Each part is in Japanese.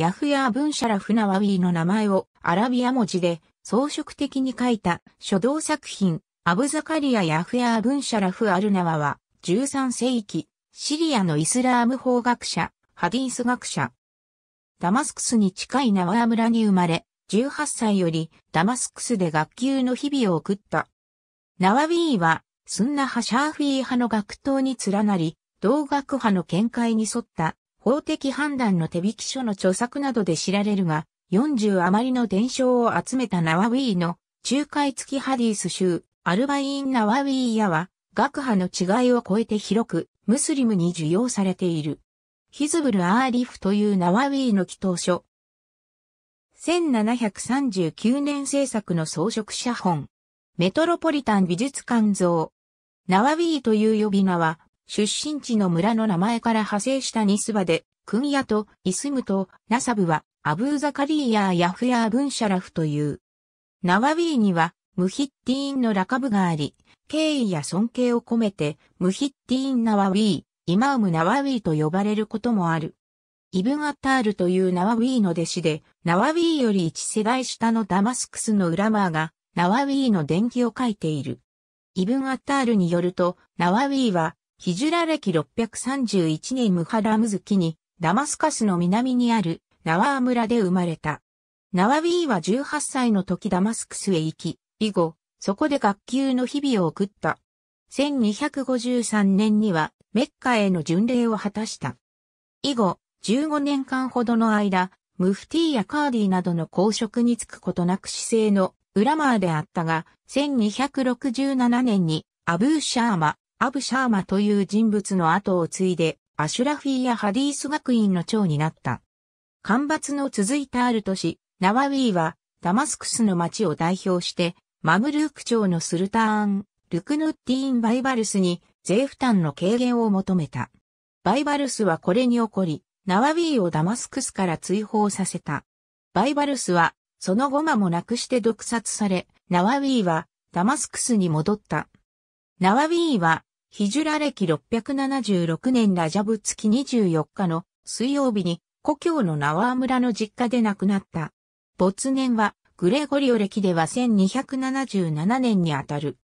ヤフヤーンシャラフナワウィーの名前をアラビア文字で装飾的に書いた書道作品、アブザカリア・ヤフヤーンシャラフ・アルナワは13世紀、シリアのイスラーム法学者、ハディース学者。ダマスクスに近いナワー村に生まれ、18歳よりダマスクスで学級の日々を送った。ナワウィーは、スンナ派シャーフィー派の学頭に連なり、同学派の見解に沿った法的判断の手引き書の著作などで知られるが、40余りの伝承を集めたナワウィーの仲介付きハディス州、アルバイン・ナワウィーヤは、学派の違いを超えて広く、ムスリムに受容されている。ヒズブル・アーリフというナワウィーの祈祷書。1739年制作の装飾写本。メトロポリタン美術館像。ナワウィーという呼び名は、出身地の村の名前から派生したニスバで、クンヤとイスムとナサブはアブーザカリーヤーヤフヤーブンシャラフという。ナワウィーにはムヒッティーンのラカブがあり、敬意や尊敬を込めてムヒッティーンナワウィー、イマウムナワウィーと呼ばれることもある。イブン・アタールというナワウィーの弟子で、ナワウィーより一世代下のダマスクスのウラマーが、ナワウィーの伝記を書いている。イブン・アタールによると、ナワウィーは、ヒジュラ歴631年ムハラムズキに、ダマスカスの南にあるナワー村で生まれた。ナワウィーは18歳の時ダマスクスへ行き、以後、そこで学級の日々を送った。1253年にはメッカへの巡礼を果たした。以後、15年間ほどの間、ムフティーやカーディなどの公職に就くことなく姿勢のウラマーであったが、1267年にアブーシャーマ、アブ・シャーマという人物の後を継いで、アシュラフィーやハディース学院の長になった。干ばつの続いたある年、ナワウィーは、ダマスクスの町を代表して、マムルーク朝のスルターン、ルクヌッティーン・バイバルスに税負担の軽減を求めた。バイバルスはこれに怒り、ナワウィーをダマスクスから追放させた。バイバルスは、その後間もなくして毒殺され、ナワウィーはダマスクスに戻った。ナワウィーはヒジュラ歴676年ラジャブ月24日の水曜日に故郷のナワー村の実家で亡くなった。没年はグレゴリオ歴では1277年にあたる。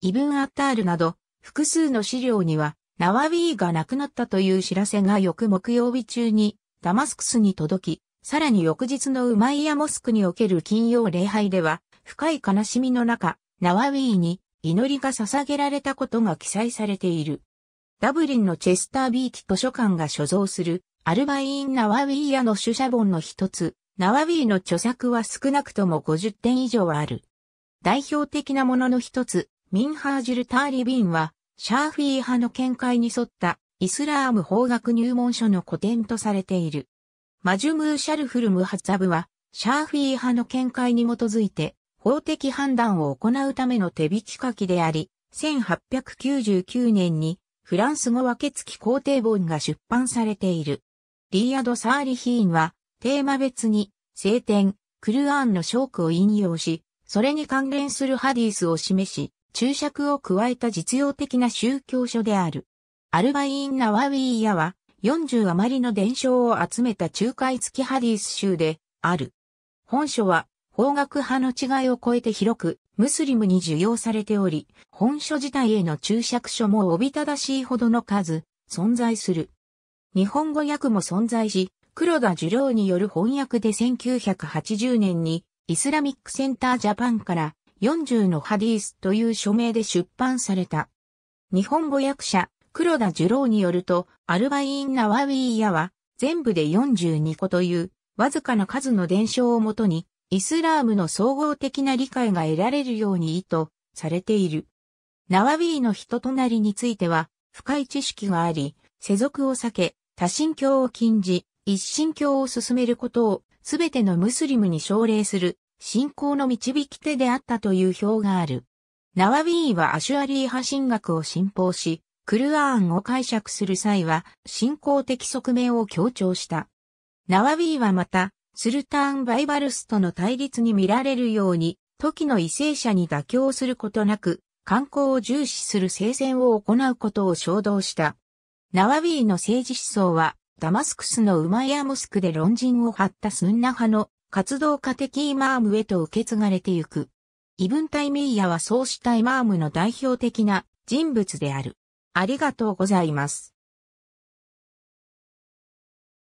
イブン・アッタールなど複数の資料にはナワウィーが亡くなったという知らせが翌木曜日中にダマスクスに届き、さらに翌日のウマイヤモスクにおける金曜礼拝では深い悲しみの中、ナワウィーに祈りが捧げられたことが記載されている。ダブリンのチェスタービーチ図書館が所蔵するアルバイン・ナワウィーヤの主写本の一つ、ナワウィーの著作は少なくとも50点以上ある。代表的なものの一つ、ミンハージュル・ターリビンは、シャーフィー派の見解に沿ったイスラーム法学入門書の古典とされている。マジュムー・シャルフル・ムハザブは、シャーフィー派の見解に基づいて、法的判断を行うための手引き書きであり、1899年にフランス語分け付き皇帝本が出版されている。リーアド・サーリヒーンは、テーマ別に、聖典、クルアーンのショークを引用し、それに関連するハディースを示し、注釈を加えた実用的な宗教書である。アルバイン・ナワウィーヤは、40余りの伝承を集めた仲介付きハディース集で、ある。本書は、方学派の違いを超えて広く、ムスリムに受容されており、本書自体への注釈書もおびただしいほどの数、存在する。日本語訳も存在し、黒田樹郎による翻訳で1980年に、イスラミックセンタージャパンから40のハディースという署名で出版された。日本語訳者、黒田樹郎によると、アルバイン・ナワウィーヤは、全部で42個という、わずかな数の伝承をもとに、イスラームの総合的な理解が得られるように意図されている。ナワビーの人となりについては深い知識があり、世俗を避け、多神教を禁じ、一神教を進めることをすべてのムスリムに奨励する信仰の導き手であったという表がある。ナワビーはアシュアリー派神学を信奉し、クルアーンを解釈する際は信仰的側面を強調した。ナワビーはまたスルターン・バイバルスとの対立に見られるように、時の為政者に妥協することなく、観光を重視する聖戦を行うことを衝動した。ナワビーの政治思想は、ダマスクスのウマイアモスクで論陣を張ったスンナ派の活動家的イマームへと受け継がれてゆく。異文イミーヤはそうしたイマームの代表的な人物である。ありがとうございます。